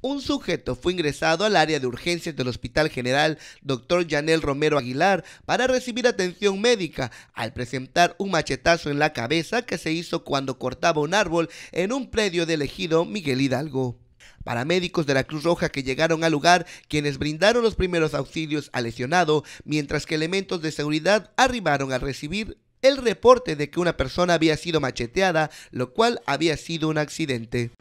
Un sujeto fue ingresado al área de urgencias del Hospital General Dr. Janel Romero Aguilar para recibir atención médica al presentar un machetazo en la cabeza que se hizo cuando cortaba un árbol en un predio del ejido Miguel Hidalgo. Paramédicos de la Cruz Roja que llegaron al lugar, quienes brindaron los primeros auxilios al lesionado, mientras que elementos de seguridad arribaron a recibir el reporte de que una persona había sido macheteada, lo cual había sido un accidente.